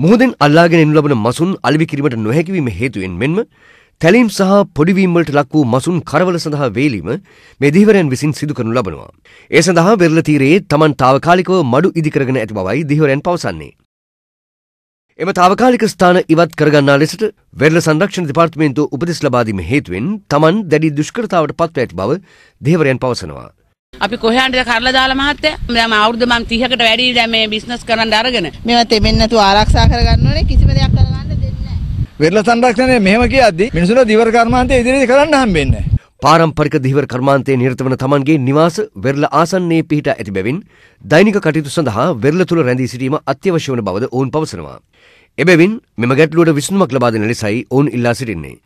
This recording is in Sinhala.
මුහුදෙන් අල්ලාගෙන එනු ලබන මසුන් අලෙවි කිරීමට නොහැකිවීම හේතුවෙන් මෙන්ම තැලීම් සහ පොඩිවීම් වලට ලක් වූ මසුන් කරවල සඳහා වේලීම මේ දිවරයන් විසින් සිදු කරනු ලබනවා. ඒ සඳහා වෙරළ තීරයේ Taman తాවකාලිකව මඩු ඉදි කරගෙන ඇති බවයි දිවරයන් පවසන්නේ. එම තාවකාලික ස්ථාන ඉවත් කරගන්නා ලෙසට වෙරළ සංරක්ෂණ දෙපාර්තමේන්තුව උපදෙස් ලබා දීම හේතුවෙන් Taman දැඩි දුෂ්කරතාවට පත්ව ඇති බව දිවරයන් පවසනවා. අපි කොහන්ට කරලා දාලා මහත්තයා මම අවුරුදු මම 30කට වැඩි දැන් මේ බිස්නස් කරන්න අරගෙන මේවා තෙමෙන්න නැතුව ආරක්ෂා කරගන්න ඕනේ කිසිම දෙයක් කරගන්න දෙන්නේ නැහැ. වෙරළ සංරක්ෂණය මෙහෙම කියද්දි මිනිසුන්ට දිවර කර්මාන්තය ඉදිරියේ කරන්න හම්බෙන්නේ නැහැ. පාරම්පරික දිවර කර්මාන්තයේ නිරත වන තමන්ගේ නිවාස වෙරළ ආසන්නයේ පිහිට ඇති බැවින් දෛනික කටයුතු සඳහා වෙරළ තුල රැඳී සිටීම අත්‍යවශ්‍ය වන බවද ඔවුන් පවසනවා. එබැවින් මෙම ගැටලුවට විසඳුමක් ලබා දෙන ලෙසයි ඔවුන් ඉල්ලා සිටින්නේ.